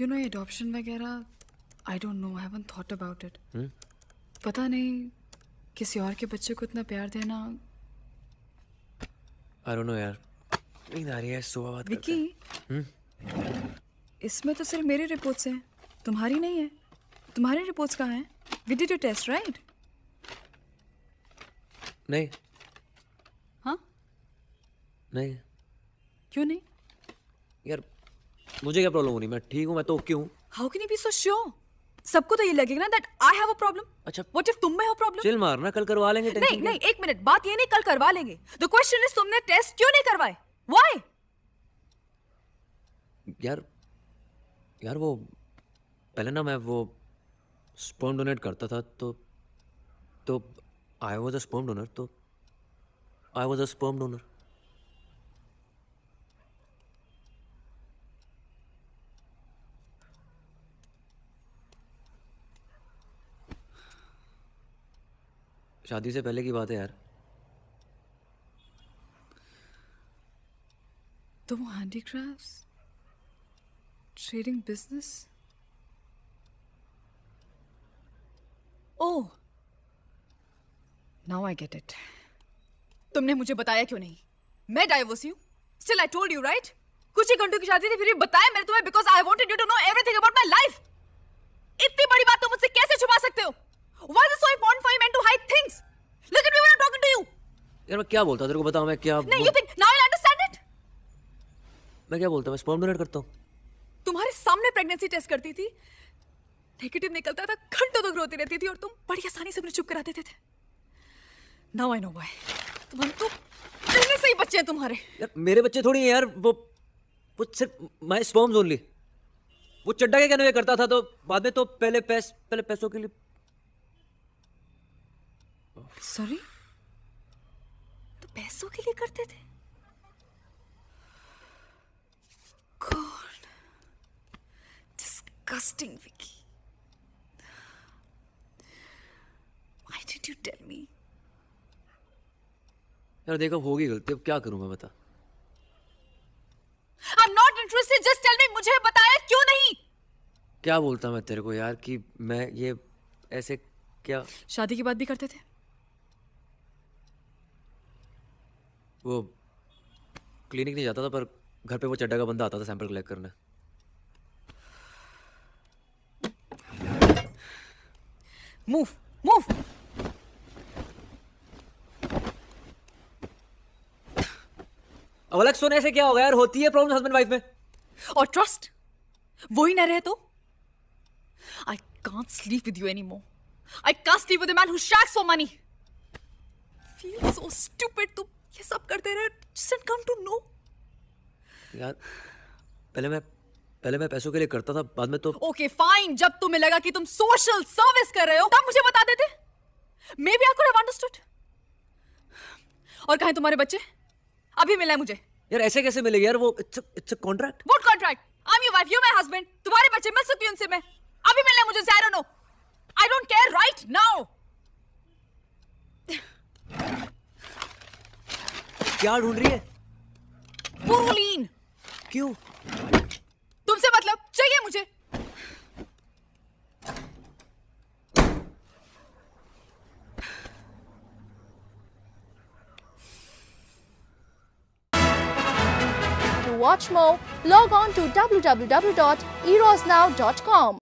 You know adoption वगैरह I don't know I haven't thought about it पता नहीं किसी और के बच्चे को इतना प्यार देना आई डोंट नो यार नींद आ रही है सुबह बात विकी hmm? इसमें तो सिर्फ मेरी रिपोर्ट्स हैं तुम्हारी नहीं है तुम्हारी रिपोर्ट्स कहाँ हैं we did you test right नहीं हाँ नहीं क्यों नहीं यार मुझे क्या प्रॉब्लम हो रही मैं ठीक हूँ मैं तो ओके हूँ how can you be so sure सबको तो ये लगेगा ना that I have a problem अच्छा व्हाट इफ तुम में हो प्रॉब्लम चिल मार ना कल करवा लेंगे टेंशन नहीं नहीं एक मिनट बात ये नहीं कल करवा लेंगे द क्वेश्चन इज तुमने टेस्ट क्यों नहीं करवाए व्हाई यार यार वो पहले ना मैं वो स्पर्म डोनेट करता था तो तो I was a sperm donor तो I was a sperm donor शादी से पहले की बात है यार तुम handicraft trading business oh now I get it तुमने मुझे बताया क्यों नहीं मैं डाइवोर्स हूं still I told you right कुछ ही घंटों की शादी थी फिर भी बताया मैंने तुम्हें because I wanted you to know everything यार मैं क्या बोलता तेरे को बताओ मैं क्या नहीं you think now I understand it मैं क्या बोलता मैं स्पर्म डोनेट करता हूं तुम्हारे सामने प्रेगनेंसी टेस्ट करती थी नेगेटिव निकलता था घंटों तक रोती रहती थी और तुम बड़ी आसानी से मुझे चुप करा देते थे नाउ आई नो व्हाई तुम हम तो पहले से ही बच्चे हैं तुम्हारे यार मेरे बच्चे थोड़ी हैं यार वो वो सिर्फ माय स्पर्म्स ओनली वो चड्डा के कहने करता था तो बाद में तो पहले पैस पहले पैसों के लिए सॉरी oh. पैसों के लिए करते थे God disgusting Vicky why did you tell me यार देखो होगी गलती अब क्या करूं मैं बता I am not interested just tell me मुझे बताया क्यों नहीं क्या बोलता मैं तेरे को यार कि मैं ये ऐसे क्या शादी के बाद भी करते थे वो क्लिनिक नहीं जाता था पर घर पे वो चड्डा का बंदा आता था सैंपल कलेक्ट करने मूव मूव अलग सोने से क्या गया यार होती है प्रॉब्लम हस्बैंड वाइफ में और ट्रस्ट वो ही ना रहे तो I can't sleep with you anymore I can't sleep with a man who shags for money feel so stupid to सब करते रहे कम टू नो यार पहले मैं पहले मैं पैसों के लिए करता था बाद में तो ओके okay, फाइन जब तुम्हें लगा कि तुम सोशल सर्विस कर रहे हो तब मुझे बता देते maybe I could understood और कहा तुम्हारे बच्चे अभी मिला है मुझे यार ऐसे कैसे मिले यार वो it's it's a contract what contract I am your wife you my husband तुम्हारे बच्चे मिल सकती हूं उनसे मैं अभी मिला है मुझे I don't know I don't care right now क्या ढूंढ रही है पुर्लिन क्यों तुमसे मतलब चाहिए मुझे To watch more, log on to www.erosnow.com.